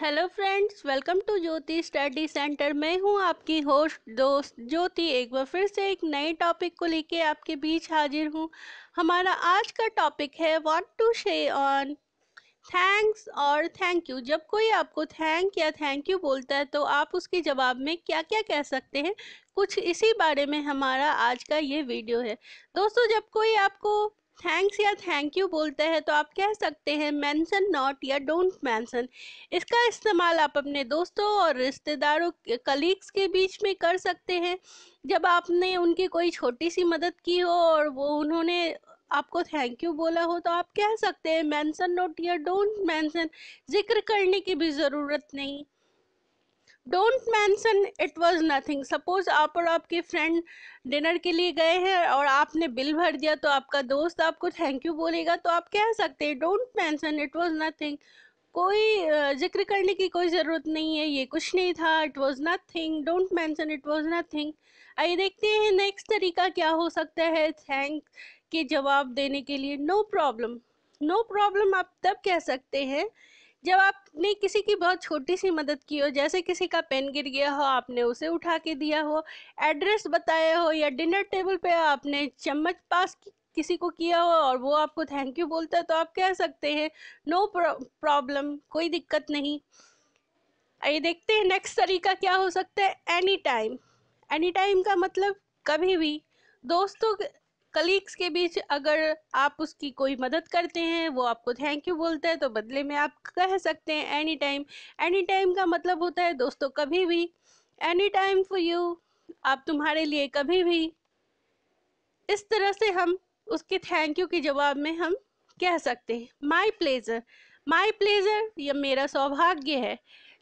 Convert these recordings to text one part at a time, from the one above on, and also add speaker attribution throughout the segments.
Speaker 1: hello friends welcome to Jyoti study centre मैं हूं आपकी होस्ट दोस्त ज्योति एक बार फिर से एक नए टॉपिक को लेके आपके बीच हाजिर हूं हमारा आज का टॉपिक है what to say on thanks और थैंक यू जब कोई आपको थैंक या थैंक यू बोलता है तो आप उसके जवाब में क्या क्या कह सकते हैं कुछ इसी बारे में हमारा आज का ये वीडियो है दोस्तों जब कोई आपको थैंक्स या थैंक यू बोलते हैं तो आप कह सकते हैं मैंसन नॉट या डोंट मैंसन इसका इस्तेमाल आप अपने दोस्तों और रिश्तेदारों कलीग्स के बीच में कर सकते हैं जब आपने उनकी कोई छोटी सी मदद की हो और वो उन्होंने आपको थैंक यू बोला हो तो आप कह सकते हैं मैंसन नोट या डोंट मैंसन जिक्र करने की भी ज़रूरत नहीं don't mention it was nothing suppose आप और आपके फ्रेंड डिनर के लिए गए हैं और आपने बिल भर दिया तो आपका दोस्त आपको थैंक यू बोलेगा तो आप कह सकते हैं don't mention it was nothing कोई जिक्र करने की कोई ज़रूरत नहीं है ये कुछ नहीं था it was nothing don't mention it was nothing आइए देखते हैं नेक्स्ट तरीका क्या हो सकता है थैंक के जवाब देने के लिए नो प्रॉब्लम नो प्रॉब्लम आप तब कह सकते हैं जब आपने किसी की बहुत छोटी सी मदद की हो जैसे किसी का पेन गिर गया हो आपने उसे उठा के दिया हो एड्रेस बताया हो या डिनर टेबल पे आपने चम्मच पास की किसी को किया हो और वो आपको थैंक यू बोलता है तो आप कह सकते हैं नो प्रॉब्लम कोई दिक्कत नहीं आइए देखते हैं नेक्स्ट तरीका क्या हो सकता है एनी टाइम एनी टाइम का मतलब कभी भी दोस्तों कलीग्स के बीच अगर आप उसकी कोई मदद करते हैं वो आपको थैंक यू बोलता है तो बदले में आप कह सकते हैं एनी टाइम एनी टाइम का मतलब होता है दोस्तों कभी भी एनी टाइम फॉर यू आप तुम्हारे लिए कभी भी इस तरह से हम उसके थैंक यू के जवाब में हम कह सकते हैं माई प्लेजर माई प्लेजर यह मेरा सौभाग्य है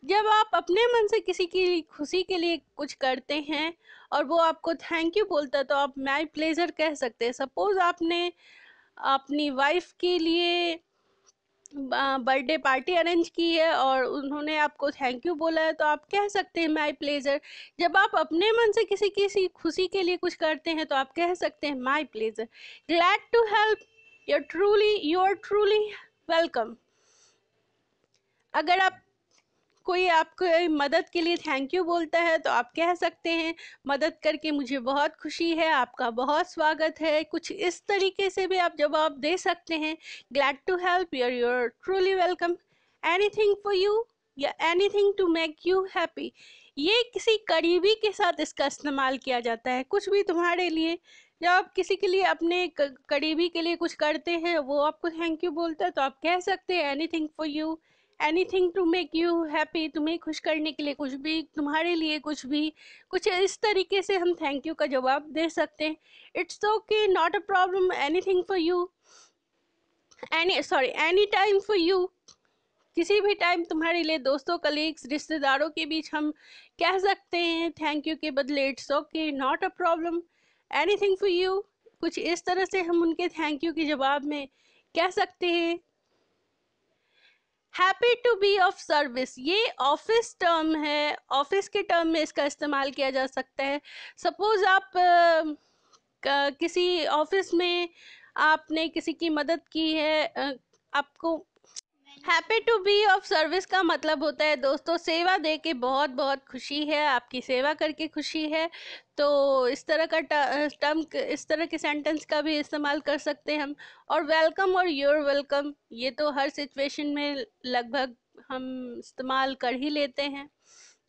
Speaker 1: जब आप अपने मन से किसी की खुशी के लिए कुछ करते हैं और वो आपको थैंक यू बोलता है तो आप माई प्लेजर कह सकते हैं सपोज़ आपने अपनी वाइफ के लिए बर्थडे पार्टी अरेंज की है और उन्होंने आपको थैंक यू बोला है तो आप कह सकते हैं माय प्लेजर जब आप अपने मन से किसी किसी खुशी के लिए कुछ करते हैं तो आप कह सकते हैं my pleasure glad to help your truly you are truly welcome अगर आप कोई आपको मदद के लिए थैंक यू बोलता है तो आप कह सकते हैं मदद करके मुझे बहुत खुशी है आपका बहुत स्वागत है कुछ इस तरीके से भी आप जवाब दे सकते हैं glad to help your your truly welcome anything for you या anything to make you happy ये किसी करीबी के साथ इसका इस्तेमाल किया जाता है कुछ भी तुम्हारे लिए जब आप किसी के लिए अपने करीबी के लिए कुछ करते हैं वो आपको थैंक यू बोलता है तो आप कह सकते हैं anything for you anything to make you happy तुम्हें खुश करने के लिए कुछ भी तुम्हारे लिए कुछ भी कुछ इस तरीके से हम थैंक यू का जवाब दे सकते हैं it's okay not a problem anything for you any sorry any time for you किसी भी टाइम तुम्हारे लिए दोस्तों कलीग्स रिश्तेदारों के बीच हम कह सकते हैं थैंक यू के बदले it's okay not a problem anything for you कुछ इस तरह से हम उनके थैंक यू के जवाब में कह सकते हैं happy to be of service ये ऑफिस टर्म है ऑफिस के टर्म में इसका इस्तेमाल किया जा सकता है सपोज आप किसी ऑफिस में आपने किसी की मदद की है आपको happy to be of service का मतलब होता है दोस्तों सेवा दे के बहुत बहुत खुशी है आपकी सेवा करके खुशी है तो इस तरह का टर्म इस तरह के सेंटेंस का भी इस्तेमाल कर सकते हैं हम और वेलकम और योर वेलकम ये तो हर सिचुएशन में लगभग हम इस्तेमाल कर ही लेते हैं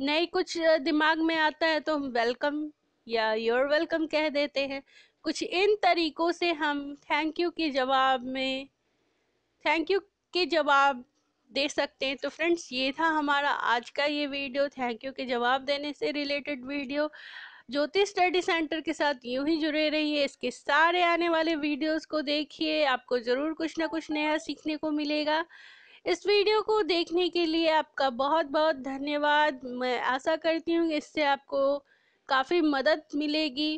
Speaker 1: नहीं कुछ दिमाग में आता है तो हम वेलकम या योर वेलकम कह देते हैं कुछ इन तरीकों से हम थैंक यू के जवाब में थैंक यू के जवाब दे सकते हैं तो फ्रेंड्स ये था हमारा आज का ये वीडियो थैंक यू के जवाब देने से related video Jyotish study centre के साथ यूं ही जुड़े रहिए इसके सारे आने वाले वीडियोस को देखिए आपको ज़रूर कुछ ना कुछ नया सीखने को मिलेगा इस वीडियो को देखने के लिए आपका बहुत बहुत धन्यवाद मैं आशा करती हूँ इससे आपको काफ़ी मदद मिलेगी